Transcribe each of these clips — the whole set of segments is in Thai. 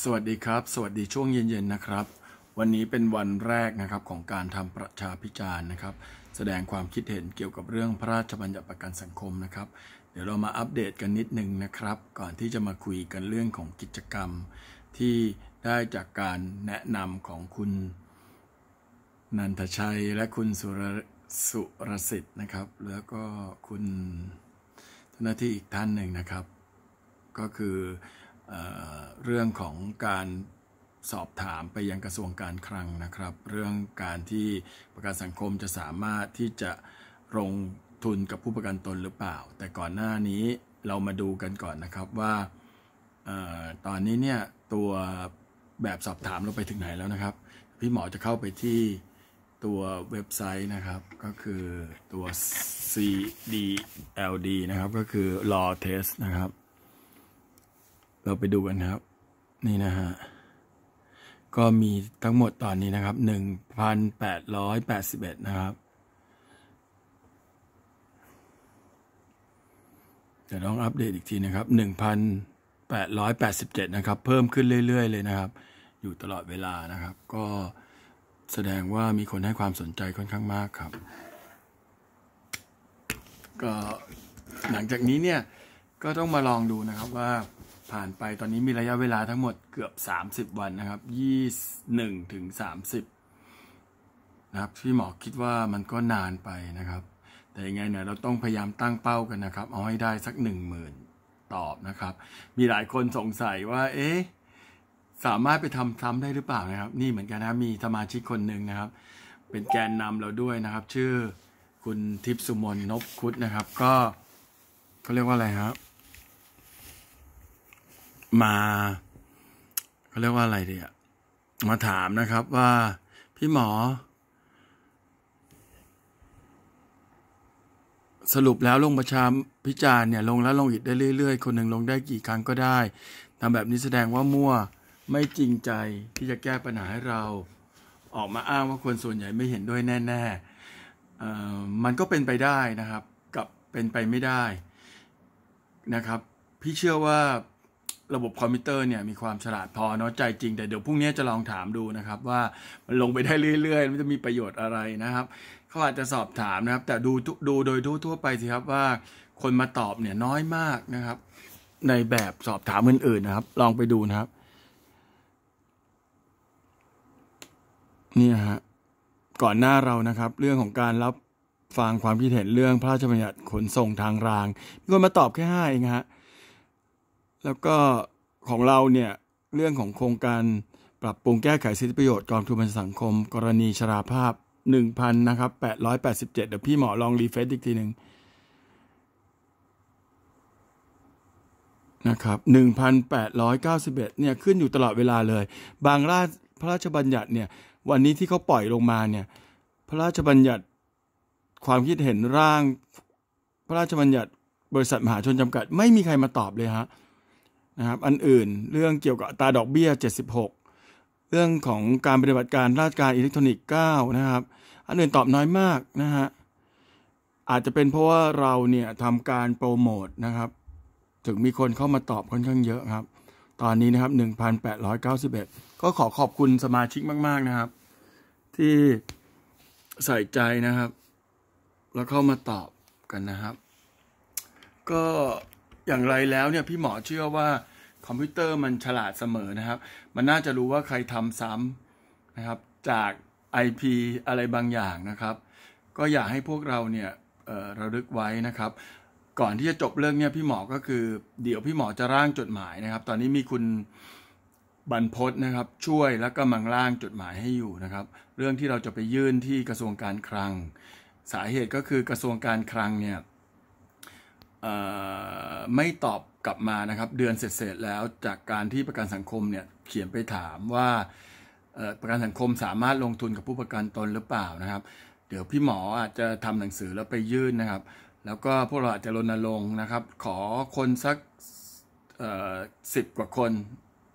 สวัสดีครับ สวัสดีช่วงเย็นๆนะครับ วันนี้เป็นวันแรกนะครับของการทำประชาพิจารณ์นะครับ แสดงความคิดเห็นเกี่ยวกับเรื่องพระราชบัญญัติประกันสังคมนะครับ เดี๋ยวเรามาอัปเดตกันนิดนึงนะครับ ก่อนที่จะมาคุยกันเรื่องของกิจกรรม ที่ได้จากการแนะนำของคุณนันทชัยและคุณสุรสรสิทธิ์นะครับ แล้วก็คุณเจ้าหน้าที่อีกท่านหนึ่งนะครับ ก็คือเรื่องของการสอบถามไปยังกระทรวงการคลังนะครับ เรื่องการที่ประกันสังคมจะสามารถที่จะลงทุนกับผู้ประกันตนหรือเปล่า แต่ก่อนหน้านี้เรามาดูกันก่อนนะครับว่าตอนนี้เนี่ย ตัวแบบสอบถามเราไปถึงไหนแล้วนะครับพี่หมอจะเข้าไปที่ตัวเว็บไซต์นะครับก็คือตัว CDLD นะครับก็คือ Law Test นะครับเราไปดูกันครับ นี่นะฮะก็มีทั้งหมดตอนนี้นะครับหนึ่งพัแปดร้อยแปดสิบเอ็ดนะครับจะต้องอัปเดตอีกทีนะครับหนึ่งพัแปดร้อยแปดสิบเจ็ดนะครับ เพิ่มขึ้นเรื่อยๆเลยนะครับ อยู่ตลอดเวลานะครับ ก็แสดงว่ามีคนให้ความสนใจค่อนข้างมากครับ ก็หลังจากนี้เนี่ยก็ต้องมาลองดูนะครับว่าผ่านไปตอนนี้มีระยะเวลาทั้งหมดเกือบ 30 วันนะครับยี่หนึ่งถึงสามสิบนะครับพี่หมอคิดว่ามันก็นานไปนะครับ แต่ยังไงเนี่ยเราต้องพยายามตั้งเป้ากันนะครับ เอาให้ได้สักหนึ่งหมื่นตอบนะครับมีหลายคนสงสัยว่าเอ๊ะสามารถไปทำซ้ำได้หรือเปล่านะครับ นี่เหมือนกันนะมีสมาชิกคนหนึ่งนะครับ เป็นแกนนำเราด้วยนะครับ ชื่อคุณทิพย์สุมนนบคุดนะครับ ก็เขาเรียกว่าอะไรครับมาเขาเรียกว่าอะไรดีะมาถามนะครับว่าพี่หมอ สรุปแล้ว ลงประชามพิจารณ์เนี่ย ลง แล้วลงอีกได้เรื่อยๆคนหนึ่งลงได้กี่ครั้งก็ได้ทำแบบนี้แสดงว่ามั่วไม่จริงใจที่จะแก้ปัญหาให้เรา ออกมาอ้างว่าคนส่วนใหญ่ไม่เห็นด้วยแน่ๆมันก็เป็นไปได้นะครับกับเป็นไปไม่ได้นะครับ พี่เชื่อว่าระบบคอมพิวเตอร์เนี่ยมีความฉลาดพอเนาะใจจริงแต่เดี๋ยวพรุ่งนี้จะลองถามดูนะครับ ว่ามันลงไปได้เรื่อยๆมันจะมีประโยชน์อะไรนะครับเขาอาจจะสอบถามนะครับ แต่ดูดูโดยทั่วไปสิครับ ว่าคนมาตอบเนี่ยน้อยมากนะครับ ในแบบสอบถามอื่น ๆนะครับ ลองไปดูนะครับนี่ฮะก่อนหน้าเรานะครับ เรื่องของการรับฟังความคิดเห็นเรื่องพระราชบัญญัติขนส่งทางรางมีคนมาตอบแค่ห้าเองฮะแล้วก็ของเราเนี่ยเรื่องของโครงการปรับปรุงแก้ไขสิทธิประโยชน์กองทุนัสังคม กรณีชราภาพ1,000นะครับ887 เดี๋ยวพี่หมอลองรีเฟซอีกทีหนึ่งนะครับ1,891เนี่ยขึ้นอยู่ตลอดเวลาเลย บางราชพระราชบัญญัติเนี่ย วันนี้ที่เขาปล่อยลงมาเนี่ย พระราชบัญญัติความคิดเห็นร่าง พระราชบัญญัติบริษัทมหาชนจำกัด ไม่มีใครมาตอบเลยฮะนะครับอันอื่นเรื่องเกี่ยวกับตาดอกเบี้ย76เรื่องของการปฏิบัติการราชการอิเล็กทรอนิกส์9นะครับ อันอื่นตอบน้อยมากนะฮะอาจจะเป็นเพราะว่าเราเนี่ยทำการโปรโมทนะครับถึงมีคนเข้ามาตอบค่อนข้างเยอะครับ ตอนนี้นะครับ1,891ก็ขอขอบคุณสมาชิกมาก ๆนะครับ ที่ใส่ใจนะครับ แล้วเข้ามาตอบกันนะครับ ก็อย่างไรแล้วเนี่ยพี่หมอเชื่อว่าคอมพิวเตอร์มันฉลาดเสมอนะครับ มันน่าจะรู้ว่าใครทำซ้ำนะครับจาก IP อะไรบางอย่างนะครับ ก็อยากให้พวกเราเนี่ยระลึกไว้นะครับ ก่อนที่จะจบเรื่องเนี่ยพี่หมอก็คือเดี๋ยวพี่หมอจะร่างจดหมายนะครับ ตอนนี้มีคุณบรรพศนะครับช่วยแล้วก็มังร่างจดหมายให้อยู่นะครับ เรื่องที่เราจะไปยื่นที่กระทรวงการคลัง สาเหตุก็คือกระทรวงการคลังเนี่ยไม่ตอบกลับมานะครับ เดือนเสร็จแล้วจากการที่ประกันสังคมเนี่ยเขียนไปถามว่าประกันสังคมสามารถลงทุนกับผู้ประกันตนหรือเปล่านะครับ เดี๋ยวพี่หมออาจจะทำหนังสือแล้วไปยื่นนะครับ แล้วก็พวกเราอาจจะรณรงค์นะครับ ขอคนสักสิบกว่าคน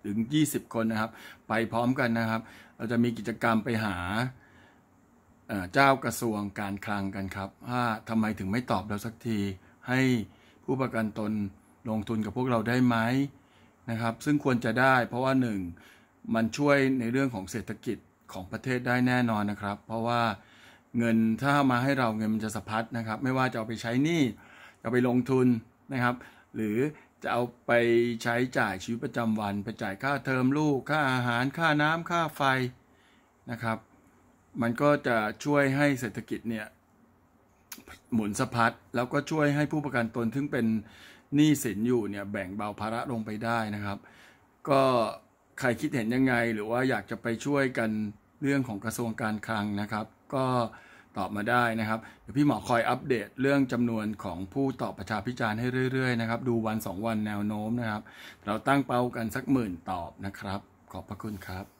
ถึง 20 คนนะครับ ไปพร้อมกันนะครับ เราจะมีกิจกรรมไปหาเจ้ากระทรวงการคลังกันครับว่าทำไมถึงไม่ตอบเราสักทีให้ผู้ประกันตนลงทุนกับพวกเราได้ไหม นะครับซึ่งควรจะได้เพราะว่า1มันช่วยในเรื่องของเศรษฐกิจของประเทศได้แน่นอนนะครับ เพราะว่าเงินถ้ามาให้เราเงินมันจะสะพัดนะครับ ไม่ว่าจะเอาไปใช้หนี้เอาไปลงทุนนะครับ หรือจะเอาไปใช้จ่ายชีวิตประจำวัน ไปจ่ายค่าเทอมลูกค่าอาหารค่าน้ำค่าไฟนะครับ มันก็จะช่วยให้เศรษฐกิจเนี่ยหมุนสะพัดแล้วก็ช่วยให้ผู้ประกันตนทึ่งเป็นหนี้สินอยู่เนี่ยแบ่งเบาภาระลงไปได้นะครับ ก็ใครคิดเห็นยังไงหรือว่าอยากจะไปช่วยกันเรื่องของกระทรวงการคลังนะครับ ก็ตอบมาได้นะครับเดี๋ยวพี่หมอคอยอัปเดตเรื่องจำนวนของผู้ตอบประชาพิจารณ์ให้เรื่อยๆนะครับดูวัน 2 วันแนวโน้มนะครับ เราตั้งเป้ากันสักหมื่นตอบนะครับ ขอบพระคุณครับ